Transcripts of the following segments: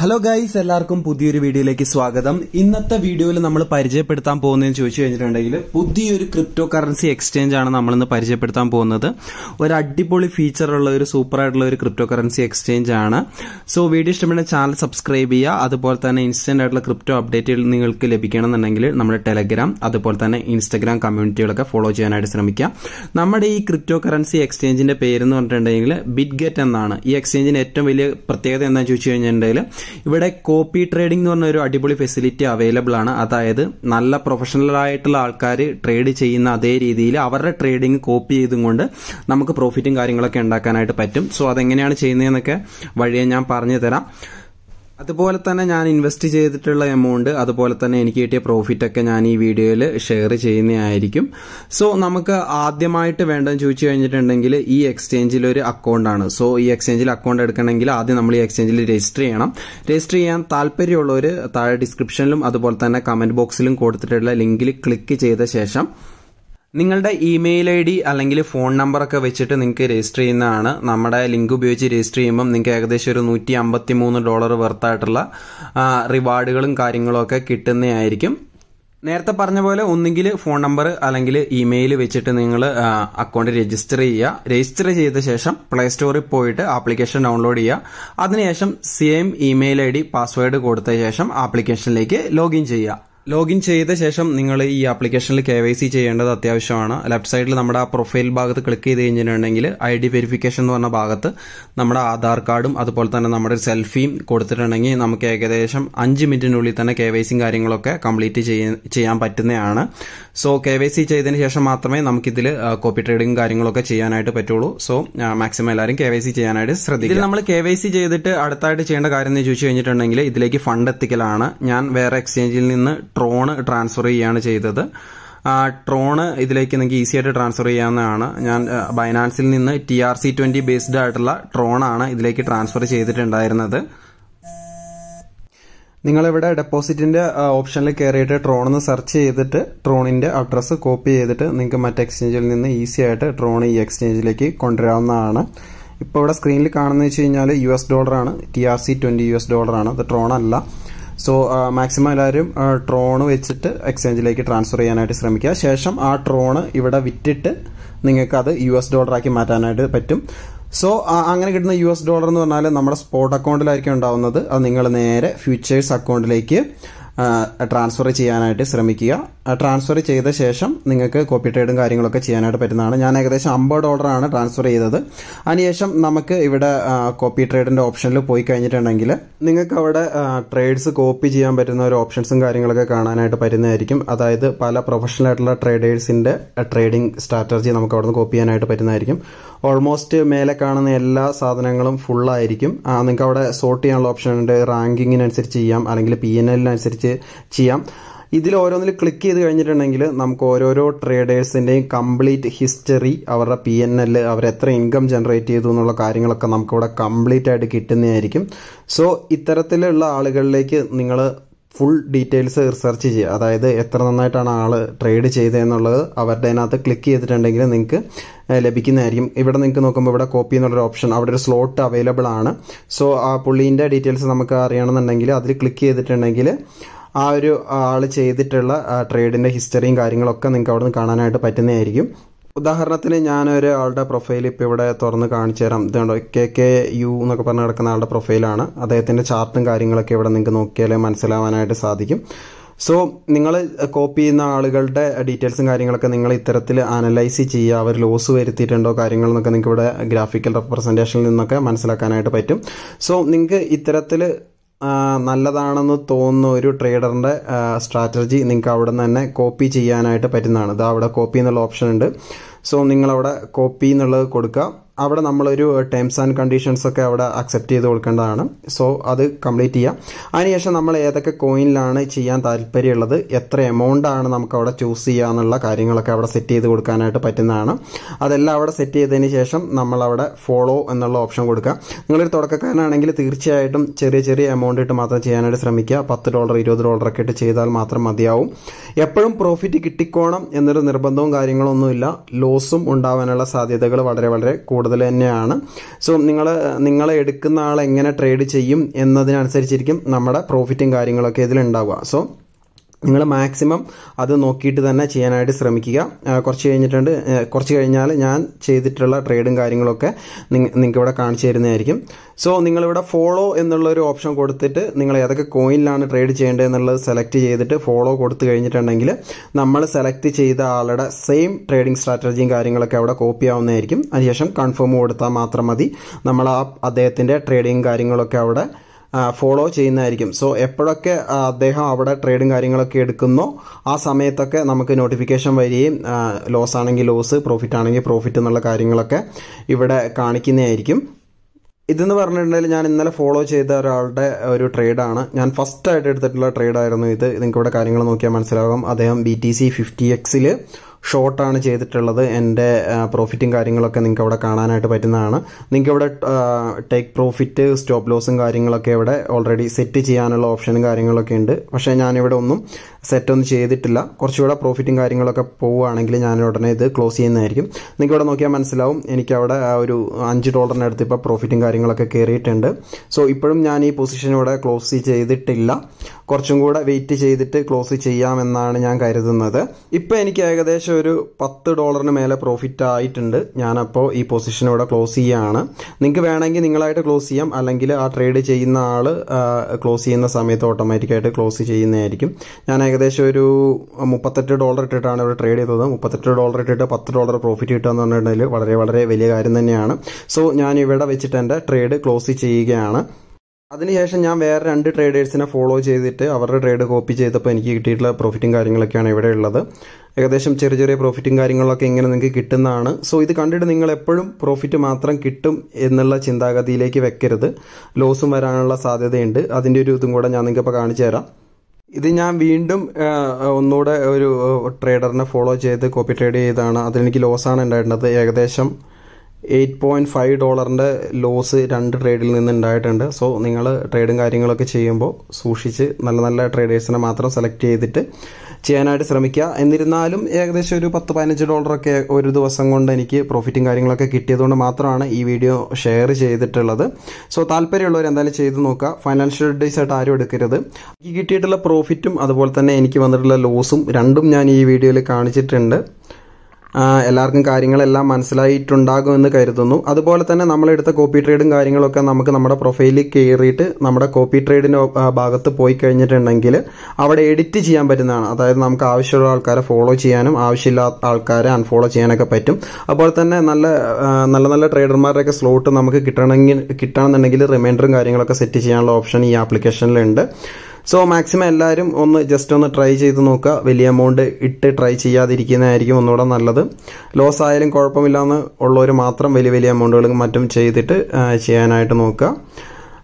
hello guys എല്ലാവർക്കും പുതിയൊരു വീഡിയോയിലേക്ക് സ്വാഗതം ഇന്നത്തെ വീഡിയോയിൽ നമ്മൾ പരിചയപ്പെടുത്താൻ പോകുന്നതെന്ന് ചോദിച്ചു കഴിഞ്ഞിട്ടുണ്ടെങ്കിൽ പുതിയൊരു ക്രിപ്റ്റോ കറൻസി എക്സ്ചേഞ്ച് ആണ് നമ്മളിന്ന് പരിചയപ്പെടുത്താൻ പോകുന്നത് ഒരു അടിപൊളി ഫീച്ചർ ഉള്ള ഒരു സൂപ്പർ ആയിട്ടുള്ള ഒരു ക്രിപ്റ്റോ കറൻസി എക്സ്ചേഞ്ച് ആണ് സോ വീഡിയോ ഇഷ്ടപ്പെടുന്ന ചാനൽ സബ്സ്ക്രൈബ് ചെയ്യുക അതുപോലെ തന്നെ ഇൻസ്റ്റന്റ് ആയിട്ടുള്ള ക്രിപ്റ്റോ അപ്ഡേറ്റുകൾ നിങ്ങൾക്ക് ലഭിക്കണമെന്നുണ്ടെങ്കിൽ നമ്മുടെ ടെലഗ്രാം അതുപോലെ തന്നെ ഇൻസ്റ്റഗ്രാം കമ്മ്യൂണിറ്റികളൊക്കെ ഫോളോ ചെയ്യാനായിട്ട് ശ്രമിക്കുക നമ്മുടെ ഈ ക്രിപ്റ്റോ കറൻസി എക്സ്ചേഞ്ചിന്റെ പേര് എന്ന് പറഞ്ഞിട്ടുണ്ടെങ്കിൽ ബിറ്റ്ഗെറ്റ് എന്നാണ് ഈ എക്സ്ചേഞ്ചിന്റെ ഏറ്റവും വലിയ പ്രത്യേകത എന്താണെന്ന് ചോദിച്ചു കഴിഞ്ഞിട്ടുണ്ടെങ്കിൽ ഇവിടെ കോപ്പി ട്രേഡിംഗ് എന്ന് പറഞ്ഞ ഒരു അടിപൊളി ഫെസിലിറ്റി അവൈലബിൾ ആണ് അതായത് നല്ല പ്രൊഫഷണൽ ആയിട്ടുള്ള ആൾക്കാർ ട്രേഡ് ചെയ്യുന്ന അതേ രീതിയിൽ അവരുടെ ട്രേഡിംഗ് കോപ്പി ചെയ്തും കൊണ്ട് നമുക്ക് പ്രോഫിറ്റും കാര്യങ്ങളൊക്കെ ഉണ്ടാക്കാനായിട്ട് പറ്റും സോ അതെങ്ങനെയാണ് ചെയ്യുന്നതെന്നൊക്കെ വഴിയെ ഞാൻ പറഞ്ഞു തരാം അതുപോലെ തന്നെ ഞാൻ ഇൻവെസ്റ്റ് ചെയ്തിട്ടുള്ള എമൗണ്ട് അതുപോലെ തന്നെ എനിക്ക് കിട്ടിയ പ്രോഫിറ്റ് ഒക്കെ ഞാൻ ഈ വീഡിയോയിൽ ഷെയർ ചെയ്യുന്നതായിരിക്കും സോ നമുക്ക് ആദ്യമായിട്ട് വേണ്ടതെന്ന് ചോദിച്ചു കഴിഞ്ഞിട്ടുണ്ടെങ്കിൽ ഈ എക്സ്ചേഞ്ചിൽ ഒരു അക്കൗണ്ടാണ് സോ ഈ എക്സ്ചേഞ്ചിൽ അക്കൗണ്ട് എടുക്കണമെങ്കിൽ ആദ്യം നമ്മൾ ഈ എക്സ്ചേഞ്ചിൽ രജിസ്റ്റർ ചെയ്യണം രജിസ്റ്റർ ചെയ്യാൻ താല്പര്യമുള്ളവർ താഴെ ഡിസ്ക്രിപ്ഷനിലും അതുപോലെ തന്നെ കമന്റ് ബോക്സിലും കൊടുത്തിട്ടുള്ള ലിങ്കിൽ ക്ലിക്ക് ചെയ്ത ശേഷം നിങ്ങളുടെ ഇമെയിൽ ഐ ഡി അല്ലെങ്കിൽ ഫോൺ നമ്പറൊക്കെ വെച്ചിട്ട് നിങ്ങൾക്ക് രജിസ്റ്റർ ചെയ്യുന്നതാണ് നമ്മുടെ ലിങ്ക് ഉപയോഗിച്ച് രജിസ്റ്റർ ചെയ്യുമ്പം നിങ്ങൾക്ക് ഏകദേശം ഒരു നൂറ്റി അമ്പത്തി മൂന്ന് ഡോളർ വെർത്തായിട്ടുള്ള റിവാർഡുകളും കാര്യങ്ങളൊക്കെ കിട്ടുന്നതായിരിക്കും നേരത്തെ പറഞ്ഞ പോലെ ഒന്നുകിൽ ഫോൺ നമ്പർ അല്ലെങ്കിൽ ഇമെയിൽ വെച്ചിട്ട് നിങ്ങൾ അക്കൗണ്ട് രജിസ്റ്റർ ചെയ്യുക രജിസ്റ്റർ ചെയ്ത ശേഷം പ്ലേ സ്റ്റോറിൽ പോയിട്ട് ആപ്ലിക്കേഷൻ ഡൗൺലോഡ് ചെയ്യുക അതിനുശേഷം same email I D password കൊടുത്ത ശേഷം ആപ്ലിക്കേഷനിലേക്ക് ലോഗിൻ ചെയ്യുക ലോഗിൻ ചെയ്ത ശേഷം നിങ്ങൾ ഈ ആപ്ലിക്കേഷനിൽ കെ വൈ സി ചെയ്യേണ്ടത് അത്യാവശ്യമാണ് ലെഫ്റ്റ് സൈഡിൽ നമ്മുടെ ആ പ്രൊഫൈൽ ഭാഗത്ത് ക്ലിക്ക് ചെയ്ത് കഴിഞ്ഞിട്ടുണ്ടെങ്കിൽ ഐ ഡി വെരിഫിക്കേഷൻ എന്ന് പറഞ്ഞ ഭാഗത്ത് നമ്മുടെ ആധാർ കാർഡും അതുപോലെ തന്നെ നമ്മുടെ സെൽഫിയും കൊടുത്തിട്ടുണ്ടെങ്കിൽ നമുക്ക് ഏകദേശം അഞ്ച് മിനിറ്റിനുള്ളിൽ തന്നെ കെ വൈ സിയും കാര്യങ്ങളൊക്കെ കംപ്ലീറ്റ് ചെയ്യാൻ പറ്റുന്നതാണ് സോ കെ വൈ സി ചെയ്തതിന് ശേഷം മാത്രമേ നമുക്കിതിൽ കോപ്പി ട്രേഡിങ്ങും കാര്യങ്ങളൊക്കെ ചെയ്യാനായിട്ട് പറ്റുള്ളൂ സോ മാക്സിമം എല്ലാവരും കെ വൈ സി ചെയ്യാനായിട്ട് ശ്രദ്ധിക്കും നമ്മൾ കെ വൈ സി ചെയ്തിട്ട് അടുത്തായിട്ട് ചെയ്യേണ്ട കാര്യം എന്ന് ചോദിച്ചു കഴിഞ്ഞിട്ടുണ്ടെങ്കിൽ ഇതിലേക്ക് ഫണ്ട് എത്തിക്കലാണ് ഞാൻ വേറെ എക്സ്ചേഞ്ചിൽ നിന്ന് ട്രോണ് ട്രാൻസ്ഫർ ചെയ്യുകയാണ് ചെയ്തത് ട്രോണ് ഇതിലേക്ക് നിങ്ങൾക്ക് ഈസി ആയിട്ട് ട്രാൻസ്ഫർ ചെയ്യാവുന്നതാണ് ഞാൻ ബൈനാൻസിൽ നിന്ന് T R C twenty based ആയിട്ടുള്ള ട്രോണാണ് ഇതിലേക്ക് ട്രാൻസ്ഫർ ചെയ്തിട്ടുണ്ടായിരുന്നത് നിങ്ങളിവിടെ ഡെപ്പോസിറ്റിന്റെ ഓപ്ഷനിൽ കയറിയിട്ട് ട്രോൺ എന്ന് സെർച്ച് ചെയ്തിട്ട് ട്രോണിന്റെ അഡ്രസ്സ് കോപ്പി ചെയ്തിട്ട് നിങ്ങൾക്ക് മറ്റ് എക്സ്ചേഞ്ചിൽ നിന്ന് ഈസി ആയിട്ട് ട്രോൺ ഈ എക്സ്ചേഞ്ചിലേക്ക് കൊണ്ടുവരാവുന്നതാണ് ഇപ്പോൾ ഇവിടെ സ്ക്രീനിൽ കാണുന്നതെന്ന് വെച്ച് കഴിഞ്ഞാൽ യു എസ് ഡോളറാണ് T R C twenty U S ഡോളറാണ് അത് ട്രോൺ അല്ല സോ മാക്സിമം എല്ലാവരും ട്രോണ് വെച്ചിട്ട് എക്സ്ചേഞ്ചിലേക്ക് ട്രാൻസ്ഫർ ചെയ്യാനായിട്ട് ശ്രമിക്കുക ശേഷം ആ ട്രോണ് ഇവിടെ വിറ്റിട്ട് നിങ്ങൾക്ക് അത് യു എസ് ഡോളറാക്കി മാറ്റാനായിട്ട് പറ്റും സോ അങ്ങനെ കിട്ടുന്ന യു എസ് ഡോളർ എന്ന് പറഞ്ഞാൽ നമ്മുടെ സ്പോട്ട് അക്കൗണ്ടിലായിരിക്കും ഉണ്ടാവുന്നത് അത് നിങ്ങൾ നേരെ ഫ്യൂച്ചേഴ്സ് അക്കൗണ്ടിലേക്ക് ട്രാൻസ്ഫർ ചെയ്യാനായിട്ട് ശ്രമിക്കുക ട്രാൻസ്ഫർ ചെയ്ത ശേഷം നിങ്ങൾക്ക് കോപ്പി ട്രേഡും കാര്യങ്ങളൊക്കെ ചെയ്യാനായിട്ട് പറ്റുന്നതാണ് ഞാൻ ഏകദേശം അമ്പത് ഡോളറാണ് ട്രാൻസ്ഫർ ചെയ്തത് അതിനുശേഷം നമുക്ക് ഇവിടെ കോപ്പി ട്രേഡിൻ്റെ ഓപ്ഷനിൽ പോയി കഴിഞ്ഞിട്ടുണ്ടെങ്കിൽ നിങ്ങൾക്ക് അവിടെ ട്രേഡ്സ് കോപ്പി ചെയ്യാൻ പറ്റുന്ന ഒരു ഓപ്ഷൻസും കാര്യങ്ങളൊക്കെ കാണാനായിട്ട് പറ്റുന്നതായിരിക്കും അതായത് പല പ്രൊഫഷണൽ ആയിട്ടുള്ള ട്രേഡേഴ്സിൻ്റെ ട്രേഡിംഗ് സ്ട്രാറ്റജി നമുക്ക് അവിടെ നിന്ന് കോപ്പി ചെയ്യാനായിട്ട് പറ്റുന്നതായിരിക്കും ഓൾമോസ്റ്റ് മേലെ കാണുന്ന എല്ലാ സാധനങ്ങളും ഫുള്ളായിരിക്കും നിങ്ങൾക്ക് അവിടെ സോർട്ട് ചെയ്യാനുള്ള ഓപ്ഷൻ ഉണ്ട് റാങ്കിങ്ങിനനുസരിച്ച് ചെയ്യാം അല്ലെങ്കിൽ പി എൻ എല്ലിനനുസരിച്ച് വെച്ച് ചെയ്യാം ഇതിൽ ഓരോന്നിൽ ക്ലിക്ക് ചെയ്ത് കഴിഞ്ഞിട്ടുണ്ടെങ്കിൽ നമുക്ക് ഓരോരോ ട്രേഡേഴ്സിൻ്റെയും കംപ്ലീറ്റ് ഹിസ്റ്ററി അവരുടെ പി എൻ എൽ അവരെത്ര ഇൻകം ജനറേറ്റ് ചെയ്തു എന്നുള്ള കാര്യങ്ങളൊക്കെ നമുക്കിവിടെ കംപ്ലീറ്റ് ആയിട്ട് കിട്ടുന്നതായിരിക്കും സോ ഇത്തരത്തിലുള്ള ആളുകളിലേക്ക് നിങ്ങൾ ഫുൾ ഡീറ്റെയിൽസ് റിസർച്ച് ചെയ്യുക അതായത് എത്ര നന്നായിട്ടാണ് ആൾ ട്രേഡ് ചെയ്തതെന്നുള്ളത് അവരുടെ അതിനകത്ത് ക്ലിക്ക് ചെയ്തിട്ടുണ്ടെങ്കിൽ നിങ്ങൾക്ക് ലഭിക്കുന്നതായിരിക്കും ഇവിടെ നിങ്ങൾക്ക് നോക്കുമ്പോൾ ഇവിടെ കോപ്പി എന്നുള്ളൊരു ഓപ്ഷൻ അവിടെ ഒരു സ്ലോട്ട് അവൈലബിൾ ആണ് സോ ആ പുള്ളീൻ്റെ ഡീറ്റെയിൽസ് നമുക്ക് അറിയണമെന്നുണ്ടെങ്കിൽ അതിൽ ക്ലിക്ക് ചെയ്തിട്ടുണ്ടെങ്കിൽ ആ ഒരു ആൾ ചെയ്തിട്ടുള്ള ട്രേഡിൻ്റെ ഹിസ്റ്ററിയും കാര്യങ്ങളൊക്കെ നിങ്ങൾക്ക് അവിടെ നിന്ന് കാണാനായിട്ട് പറ്റുന്നതായിരിക്കും ഉദാഹരണത്തിന് ഞാൻ ആളുടെ പ്രൊഫൈൽ ഇപ്പോൾ ഇവിടെ തുറന്ന് കാണിച്ചു തരാം ഇതുണ്ടോ കെ കെ യു എന്നൊക്കെ പറഞ്ഞ് കിടക്കുന്ന ആളുടെ പ്രൊഫൈലാണ് അദ്ദേഹത്തിൻ്റെ ചാർട്ടും കാര്യങ്ങളൊക്കെ ഇവിടെ നിങ്ങൾക്ക് നോക്കിയാൽ മനസ്സിലാവാനായിട്ട് സാധിക്കും സോ നിങ്ങൾ കോപ്പി ചെയ്യുന്ന ആളുകളുടെ ഡീറ്റെയിൽസും കാര്യങ്ങളൊക്കെ നിങ്ങൾ ഇത്തരത്തിൽ അനലൈസ് ചെയ്യുക അവർ ലോസ് വരുത്തിയിട്ടുണ്ടോ കാര്യങ്ങളെന്നൊക്കെ നിങ്ങൾക്ക് ഇവിടെ ഗ്രാഫിക്കൽ റെപ്രസെൻറ്റേഷനിൽ നിന്നൊക്കെ മനസ്സിലാക്കാനായിട്ട് പറ്റും സോ നിങ്ങൾക്ക് ഇത്തരത്തിൽ നല്ലതാണെന്ന് തോന്നുന്ന ഒരു ട്രേഡറിൻ്റെ സ്ട്രാറ്റജി നിങ്ങൾക്ക് അവിടെ നിന്ന് തന്നെ കോപ്പി ചെയ്യാനായിട്ട് പറ്റുന്നതാണ് ഇത് അവിടെ കോപ്പി എന്നുള്ള ഓപ്ഷൻ ഉണ്ട് സോ നിങ്ങളവിടെ കോപ്പി എന്നുള്ളത് കൊടുക്കുക അവിടെ നമ്മളൊരു ടേംസ് ആൻഡ് കണ്ടീഷൻസ് ഒക്കെ അവിടെ അക്സെപ്റ്റ് ചെയ്ത് കൊടുക്കേണ്ടതാണ് സോ അത് കംപ്ലീറ്റ് ചെയ്യാം അതിനുശേഷം നമ്മൾ ഏതൊക്കെ കോയിനിലാണ് ചെയ്യാൻ താല്പര്യമുള്ളത് എത്ര എമൗണ്ട് ആണ് നമുക്ക് അവിടെ ചൂസ് ചെയ്യുക എന്നുള്ള കാര്യങ്ങളൊക്കെ അവിടെ സെറ്റ് ചെയ്ത് കൊടുക്കാനായിട്ട് പറ്റുന്നതാണ് അതെല്ലാം അവിടെ സെറ്റ് ചെയ്തതിന് ശേഷം നമ്മൾ അവിടെ ഫോളോ എന്നുള്ള ഓപ്ഷൻ കൊടുക്കുക നിങ്ങളൊരു തുടക്കക്കാരനാണെങ്കിൽ തീർച്ചയായിട്ടും ചെറിയ ചെറിയ എമൗണ്ട് ഇട്ട് മാത്രം ചെയ്യാനായിട്ട് ശ്രമിക്കുക പത്ത് ഡോളർ ഇരുപത് ഡോളർ ഒക്കെ ഇട്ട് ചെയ്താൽ മാത്രം മതിയാവും എപ്പോഴും പ്രോഫിറ്റ് കിട്ടിക്കോണം എന്നൊരു നിർബന്ധവും കാര്യങ്ങളൊന്നുമില്ല ലോസും ഉണ്ടാവാനുള്ള സാധ്യതകൾ വളരെ വളരെ കൂടുതൽ കൂടുതൽ തന്നെയാണ് സോ നിങ്ങൾ നിങ്ങൾ എടുക്കുന്ന ആൾ എങ്ങനെ ട്രേഡ് ചെയ്യും എന്നതിനനുസരിച്ചിരിക്കും നമ്മുടെ പ്രോഫിറ്റും കാര്യങ്ങളൊക്കെ ഇതിലുണ്ടാവുക സോ നിങ്ങൾ മാക്സിമം അത് നോക്കിയിട്ട് തന്നെ ചെയ്യാനായിട്ട് ശ്രമിക്കുക കുറച്ച് കഴിഞ്ഞിട്ടുണ്ട് കുറച്ച് കഴിഞ്ഞാൽ ഞാൻ ചെയ്തിട്ടുള്ള ട്രേഡും കാര്യങ്ങളൊക്കെ നിങ്ങൾക്ക് ഇവിടെ കാണിച്ചു തരുന്നതായിരിക്കും സോ നിങ്ങളിവിടെ ഫോളോ എന്നുള്ള ഒരു ഓപ്ഷൻ കൊടുത്തിട്ട് നിങ്ങൾ ഏതൊക്കെ കോയിനിലാണ് ട്രേഡ് ചെയ്യേണ്ടത് എന്നുള്ളത് സെലക്ട് ചെയ്തിട്ട് ഫോളോ കൊടുത്തു കഴിഞ്ഞിട്ടുണ്ടെങ്കിൽ നമ്മൾ സെലക്ട് ചെയ്ത ആളുടെ സെയിം ട്രേഡിംഗ് സ്ട്രാറ്റജിയും കാര്യങ്ങളൊക്കെ അവിടെ കോപ്പി ആവുന്നതായിരിക്കും അതിനുശേഷം കൺഫേം കൊടുത്താൽ മാത്രം മതി നമ്മൾ ആ അദ്ദേഹത്തിൻ്റെ ട്രേഡിങ് കാര്യങ്ങളൊക്കെ അവിടെ ഫോളോ ചെയ്യുന്നതായിരിക്കും സോ എപ്പോഴൊക്കെ അദ്ദേഹം അവിടെ ട്രേഡും കാര്യങ്ങളൊക്കെ എടുക്കുന്നോ ആ സമയത്തൊക്കെ നമുക്ക് നോട്ടിഫിക്കേഷൻ വരികയും ലോസ് ആണെങ്കിൽ ലോസ് പ്രോഫിറ്റ് ആണെങ്കിൽ പ്രോഫിറ്റ് എന്നുള്ള കാര്യങ്ങളൊക്കെ ഇവിടെ കാണിക്കുന്നതായിരിക്കും ഇതെന്ന് പറഞ്ഞിട്ടുണ്ടെങ്കിൽ ഞാൻ ഇന്നലെ ഫോളോ ചെയ്ത ഒരാളുടെ ഒരു ട്രേഡാണ് ഞാൻ ഫസ്റ്റ് ആയിട്ട് എടുത്തിട്ടുള്ള ട്രേഡായിരുന്നു ഇത് നിങ്ങൾക്ക് ഇവിടെ കാര്യങ്ങൾ നോക്കിയാൽ മനസ്സിലാകും അദ്ദേഹം ബി ടി സി ഫിഫ്റ്റി എക്സിൽ ഷോർട്ടാണ് ചെയ്തിട്ടുള്ളത് എൻ്റെ പ്രോഫിറ്റും കാര്യങ്ങളൊക്കെ നിങ്ങൾക്ക് അവിടെ കാണാനായിട്ട് പറ്റുന്നതാണ് നിങ്ങൾക്ക് ഇവിടെ ടേക്ക് പ്രോഫിറ്റ് സ്റ്റോപ്പ് ലോസും കാര്യങ്ങളൊക്കെ ഇവിടെ ഓൾറെഡി സെറ്റ് ചെയ്യാനുള്ള ഓപ്ഷനും കാര്യങ്ങളൊക്കെ ഉണ്ട് പക്ഷേ ഞാനിവിടെ ഒന്നും സെറ്റ് ഒന്നും ചെയ്തിട്ടില്ല കുറച്ചുകൂടെ പ്രോഫിറ്റും കാര്യങ്ങളൊക്കെ പോവുകയാണെങ്കിൽ ഞാൻ ഉടനെ ഇത് ക്ലോസ് ചെയ്യുന്നതായിരിക്കും നിങ്ങൾക്ക് ഇവിടെ നോക്കിയാൽ മനസ്സിലാവും എനിക്ക് അവിടെ ഒരു അഞ്ച് ഡോളറിൻ്റെ അടുത്ത് ഇപ്പോൾ പ്രോഫിറ്റും കാര്യങ്ങളൊക്കെ കയറിയിട്ടുണ്ട് സോ ഇപ്പോഴും ഞാൻ ഈ പൊസിഷൻ ഇവിടെ ക്ലോസ് ചെയ്തിട്ടില്ല കുറച്ചും കൂടെ വെയിറ്റ് ചെയ്തിട്ട് ക്ലോസ് ചെയ്യാമെന്നാണ് ഞാൻ കരുതുന്നത് ഇപ്പോൾ എനിക്ക് ഏകദേശം ഏകദേശം ഒരു പത്ത് ഡോളറിന് മേലെ പ്രോഫിറ്റ് ആയിട്ടുണ്ട് ഞാനപ്പോൾ ഈ പൊസിഷൻ ഇവിടെ ക്ലോസ് ചെയ്യുകയാണ് നിങ്ങൾക്ക് വേണമെങ്കിൽ നിങ്ങളായിട്ട് ക്ലോസ് ചെയ്യാം അല്ലെങ്കിൽ ആ ട്രേഡ് ചെയ്യുന്ന ആൾ ക്ലോസ് ചെയ്യുന്ന സമയത്ത് ഓട്ടോമാറ്റിക്കായിട്ട് ക്ലോസ് ചെയ്യുന്നതായിരിക്കും ഞാൻ ഏകദേശം ഒരു മുപ്പത്തെട്ട് ഡോളർ ഇട്ടിട്ടാണ് ഇവിടെ ട്രേഡ് ചെയ്തത് മുപ്പത്തെട്ട് ഡോളർ ഇട്ടിട്ട് പത്ത് ഡോളർ പ്രോഫിറ്റ് കിട്ടുകയെന്ന് പറഞ്ഞിട്ടുണ്ടെങ്കിൽ വളരെ വളരെ വലിയ കാര്യം തന്നെയാണ് സോ ഞാൻ ഇവിടെ വെച്ചിട്ട് എൻ്റെ ട്രേഡ് ക്ലോസ് ചെയ്യുകയാണ് അതിനുശേഷം ഞാൻ വേറെ രണ്ട് ട്രേഡേഴ്സിനെ ഫോളോ ചെയ്തിട്ട് അവരുടെ ട്രേഡ് കോപ്പി ചെയ്തപ്പോൾ എനിക്ക് കിട്ടിയിട്ടുള്ള പ്രോഫിറ്റും കാര്യങ്ങളൊക്കെയാണ് ഇവിടെ ഉള്ളത് ഏകദേശം ചെറിയ ചെറിയ പ്രോഫിറ്റും കാര്യങ്ങളൊക്കെ ഇങ്ങനെ നിങ്ങൾക്ക് കിട്ടുന്നതാണ് സോ ഇത് കണ്ടിട്ട് നിങ്ങൾ എപ്പോഴും പ്രോഫിറ്റ് മാത്രം കിട്ടും എന്നുള്ള ചിന്താഗതിയിലേക്ക് വെക്കരുത് ലോസും വരാനുള്ള സാധ്യതയുണ്ട് അതിൻ്റെ ഒരു ഇതും കൂടെ ഞാൻ നിങ്ങൾക്ക് ഇപ്പോൾ കാണിച്ചു തരാം ഇത് ഞാൻ വീണ്ടും ഒന്നുകൂടെ ഒരു ട്രേഡറിനെ ഫോളോ ചെയ്ത് കോപ്പി ട്രേഡ് ചെയ്താണ് അതിലെനിക്ക് ലോസാണ് ഉണ്ടായിരുന്നത് ഏകദേശം എയ്റ്റ് പോയിൻറ്റ് ഫൈവ് ഡോളറിൻ്റെ ലോസ് രണ്ട് ട്രേഡിൽ നിന്ന് ഉണ്ടായിട്ടുണ്ട് സോ നിങ്ങൾ ട്രേഡും കാര്യങ്ങളൊക്കെ ചെയ്യുമ്പോൾ സൂക്ഷിച്ച് നല്ല നല്ല ട്രേഡേഴ്സിനെ മാത്രം സെലക്ട് ചെയ്തിട്ട് ചെയ്യാനായിട്ട് ശ്രമിക്കുക എന്നിരുന്നാലും ഏകദേശം ഒരു പത്ത് പതിനഞ്ച് ഡോളറൊക്കെ ഒരു ദിവസം കൊണ്ട് എനിക്ക് പ്രോഫിറ്റും കാര്യങ്ങളൊക്കെ കിട്ടിയതുകൊണ്ട് മാത്രമാണ് ഈ വീഡിയോ ഷെയർ ചെയ്തിട്ടുള്ളത് സോ താല്പര്യമുള്ളവർ എന്തായാലും ചെയ്ത് നോക്കുക ഫൈനാൻഷ്യൽ അഡ്വൈസ് ആയിട്ട് ആരും എടുക്കരുത് എനിക്ക് കിട്ടിയിട്ടുള്ള പ്രോഫിറ്റും അതുപോലെ തന്നെ എനിക്ക് വന്നിട്ടുള്ള ലോസും രണ്ടും ഞാൻ ഈ വീഡിയോയിൽ കാണിച്ചിട്ടുണ്ട് എല്ലാവർക്കും കാര്യങ്ങളെല്ലാം മനസ്സിലായിട്ടുണ്ടാകുമെന്ന് കരുതുന്നു അതുപോലെ തന്നെ നമ്മളെടുത്ത കോപ്പി ട്രേഡും കാര്യങ്ങളൊക്കെ നമുക്ക് നമ്മുടെ പ്രൊഫൈലിൽ കയറിയിട്ട് നമ്മുടെ കോപ്പി ട്രേഡിൻ്റെ ഭാഗത്ത് പോയി കഴിഞ്ഞിട്ടുണ്ടെങ്കിൽ അവിടെ എഡിറ്റ് ചെയ്യാൻ പറ്റുന്നതാണ് അതായത് നമുക്ക് ആവശ്യമുള്ള ആൾക്കാരെ ഫോളോ ചെയ്യാനും ആവശ്യമില്ലാത്ത ആൾക്കാരെ അൺഫോളോ ചെയ്യാനൊക്കെ പറ്റും അതുപോലെ തന്നെ നല്ല നല്ല നല്ല ട്രേഡർമാരുടെയൊക്കെ സ്ലോട്ട് നമുക്ക് കിട്ടണമെങ്കിൽ കിട്ടണമെന്നുണ്ടെങ്കിൽ റിമൈൻഡറും കാര്യങ്ങളൊക്കെ സെറ്റ് ചെയ്യാനുള്ള ഓപ്ഷൻ ഈ ആപ്ലിക്കേഷനിലുണ്ട് സോ മാക്സിമം എല്ലാവരും ഒന്ന് ജസ്റ്റ് ഒന്ന് ട്രൈ ചെയ്ത് നോക്കുക വലിയ എമൗണ്ട് ഇട്ട് ട്രൈ ചെയ്യാതിരിക്കുന്നതായിരിക്കും ഒന്നുകൂടെ നല്ലത് ലോസ് ആയാലും കുഴപ്പമില്ലാന്ന് ഉള്ളവർ മാത്രം വലിയ വലിയ എമൗണ്ടുകളും മറ്റും ചെയ്തിട്ട് ചെയ്യാനായിട്ട് നോക്കുക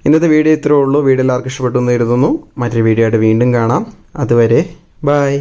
ഇന്നത്തെ വീഡിയോ ഇത്രയേ ഉള്ളൂ വീഡിയോ എല്ലാവർക്കും ഇഷ്ടപ്പെട്ടു എന്ന് കരുതുന്നു മറ്റൊരു വീഡിയോ ആയിട്ട് വീണ്ടും കാണാം അതുവരെ ബൈ